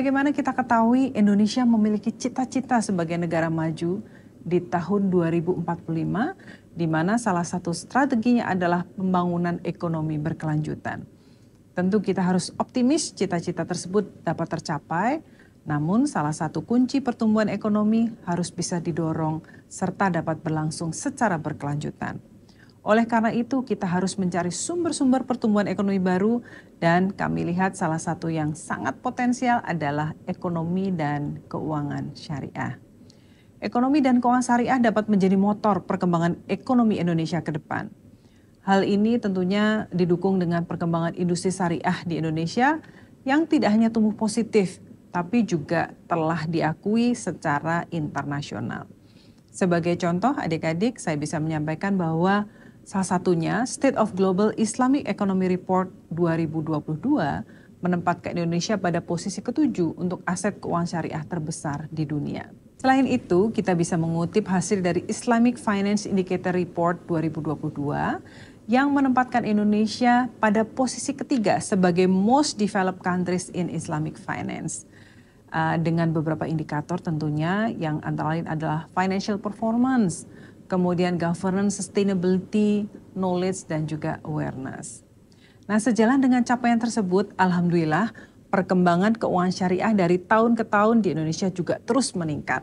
Sebagaimana kita ketahui, Indonesia memiliki cita-cita sebagai negara maju di tahun 2045, di mana salah satu strateginya adalah pembangunan ekonomi berkelanjutan. Tentu kita harus optimis cita-cita tersebut dapat tercapai, namun salah satu kunci pertumbuhan ekonomi harus bisa didorong serta dapat berlangsung secara berkelanjutan. Oleh karena itu, kita harus mencari sumber-sumber pertumbuhan ekonomi baru dan kami lihat salah satu yang sangat potensial adalah ekonomi dan keuangan syariah. Ekonomi dan keuangan syariah dapat menjadi motor perkembangan ekonomi Indonesia ke depan. Hal ini tentunya didukung dengan perkembangan industri syariah di Indonesia yang tidak hanya tumbuh positif, tapi juga telah diakui secara internasional. Sebagai contoh, adik-adik, saya bisa menyampaikan bahwa Salah satunya, State of Global Islamic Economy Report 2022 menempatkan Indonesia pada posisi ketujuh untuk aset keuangan syariah terbesar di dunia. Selain itu, kita bisa mengutip hasil dari Islamic Finance Indicator Report 2022 yang menempatkan Indonesia pada posisi ketiga sebagai most developed countries in Islamic finance. Ah, dengan beberapa indikator tentunya yang antara lain adalah financial performance, kemudian governance, sustainability, knowledge, dan juga awareness. Nah, sejalan dengan capaian tersebut, alhamdulillah perkembangan keuangan syariah dari tahun ke tahun di Indonesia juga terus meningkat.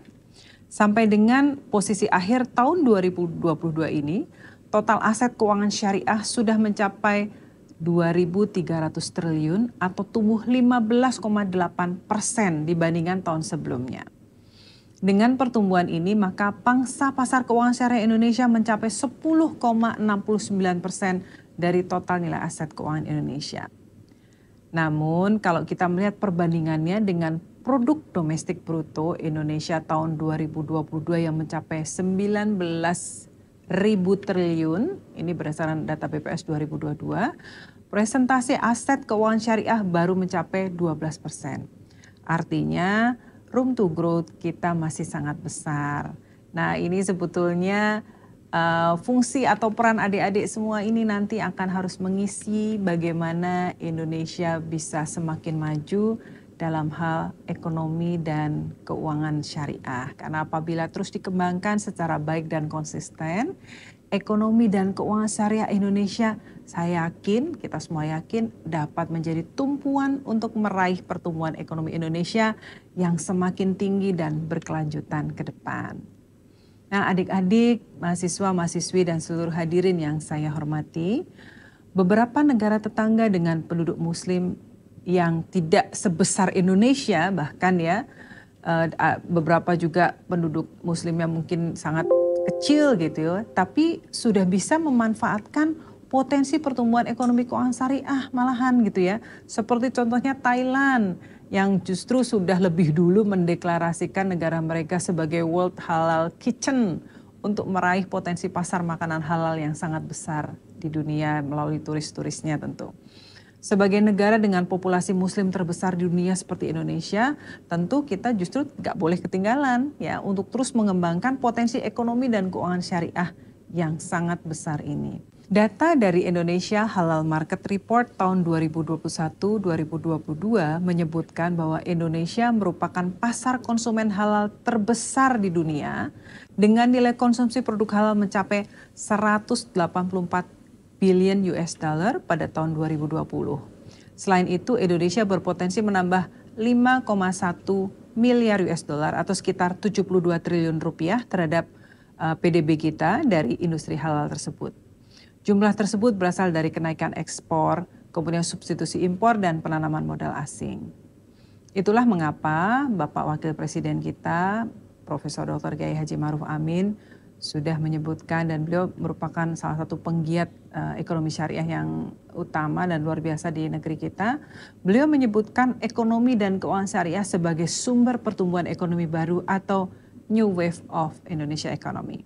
Sampai dengan posisi akhir tahun 2022 ini, total aset keuangan syariah sudah mencapai 2.300 triliun atau tumbuh 15,8 persen dibandingkan tahun sebelumnya. Dengan pertumbuhan ini, maka pangsa pasar keuangan syariah Indonesia mencapai 10,69 persen dari total nilai aset keuangan Indonesia. Namun, kalau kita melihat perbandingannya dengan produk domestik bruto Indonesia tahun 2022 yang mencapai 19 ribu triliun, ini berdasarkan data BPS 2022, presentasi aset keuangan syariah baru mencapai 12 persen. Artinya, room to growth kita masih sangat besar. Nah, ini sebetulnya uh, fungsi atau peran adik-adik semua ini nanti akan harus mengisi bagaimana Indonesia bisa semakin maju dalam hal ekonomi dan keuangan syariah. Karena apabila terus dikembangkan secara baik dan konsisten, ekonomi dan keuangan syariah Indonesia, saya yakin, kita semua yakin dapat menjadi tumpuan untuk meraih pertumbuhan ekonomi Indonesia yang semakin tinggi dan berkelanjutan ke depan. Nah, adik-adik, mahasiswa-mahasiswi dan seluruh hadirin yang saya hormati, beberapa negara tetangga dengan penduduk muslim yang tidak sebesar Indonesia bahkan ya eh, beberapa juga penduduk muslim yang mungkin sangat kecil gitu ya, tapi sudah bisa memanfaatkan potensi pertumbuhan ekonomi keuangan syariah malahan gitu ya. Seperti contohnya Thailand yang justru sudah lebih dulu mendeklarasikan negara mereka sebagai World Halal Kitchen untuk meraih potensi pasar makanan halal yang sangat besar di dunia melalui turis-turisnya tentu sebagai negara dengan populasi muslim terbesar di dunia seperti Indonesia, tentu kita justru nggak boleh ketinggalan ya untuk terus mengembangkan potensi ekonomi dan keuangan syariah yang sangat besar ini. Data dari Indonesia Halal Market Report tahun 2021-2022 menyebutkan bahwa Indonesia merupakan pasar konsumen halal terbesar di dunia dengan nilai konsumsi produk halal mencapai 184 billion US dollar pada tahun 2020. Selain itu, Indonesia berpotensi menambah 5,1 miliar US dollar atau sekitar 72 triliun rupiah terhadap eh, PDB kita dari industri halal tersebut. Jumlah tersebut berasal dari kenaikan ekspor, kemudian substitusi impor dan penanaman modal asing. Itulah mengapa Bapak Wakil Presiden kita Profesor Dr. Kiai Haji Maruf Amin sudah menyebutkan dan beliau merupakan salah satu penggiat uh, ekonomi syariah yang utama dan luar biasa di negeri kita. Beliau menyebutkan ekonomi dan keuangan syariah sebagai sumber pertumbuhan ekonomi baru atau new wave of Indonesia economy.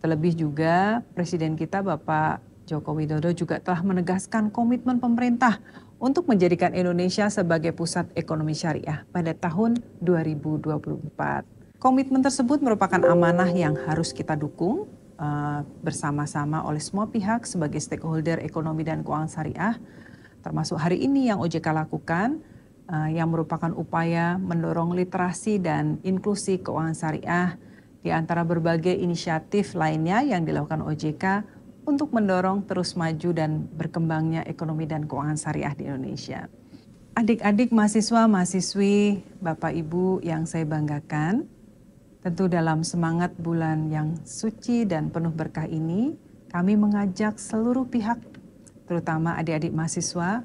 Terlebih juga presiden kita Bapak Joko Widodo juga telah menegaskan komitmen pemerintah untuk menjadikan Indonesia sebagai pusat ekonomi syariah pada tahun 2024. Komitmen tersebut merupakan amanah yang harus kita dukung uh, bersama-sama oleh semua pihak sebagai stakeholder ekonomi dan keuangan syariah, termasuk hari ini yang OJK lakukan, uh, yang merupakan upaya mendorong literasi dan inklusi keuangan syariah di antara berbagai inisiatif lainnya yang dilakukan OJK untuk mendorong terus maju dan berkembangnya ekonomi dan keuangan syariah di Indonesia. Adik-adik mahasiswa, mahasiswi, Bapak Ibu yang saya banggakan, Tentu dalam semangat bulan yang suci dan penuh berkah ini, kami mengajak seluruh pihak, terutama adik-adik mahasiswa,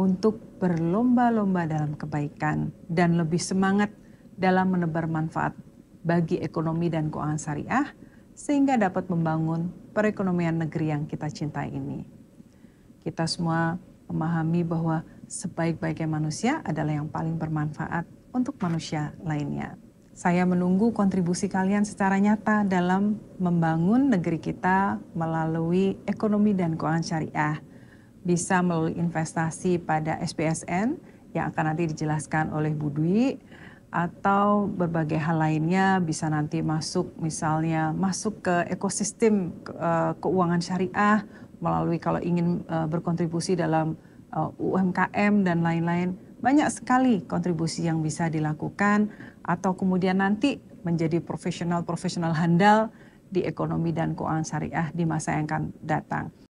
untuk berlomba-lomba dalam kebaikan dan lebih semangat dalam menebar manfaat bagi ekonomi dan keuangan syariah, sehingga dapat membangun perekonomian negeri yang kita cintai ini. Kita semua memahami bahwa sebaik-baiknya manusia adalah yang paling bermanfaat untuk manusia lainnya. Saya menunggu kontribusi kalian secara nyata dalam membangun negeri kita melalui ekonomi dan keuangan syariah. Bisa melalui investasi pada SPSN yang akan nanti dijelaskan oleh Bu Dwi atau berbagai hal lainnya bisa nanti masuk misalnya masuk ke ekosistem eh, keuangan syariah melalui kalau ingin eh, berkontribusi dalam eh, UMKM dan lain-lain banyak sekali kontribusi yang bisa dilakukan atau kemudian nanti menjadi profesional-profesional handal di ekonomi dan keuangan syariah di masa yang akan datang.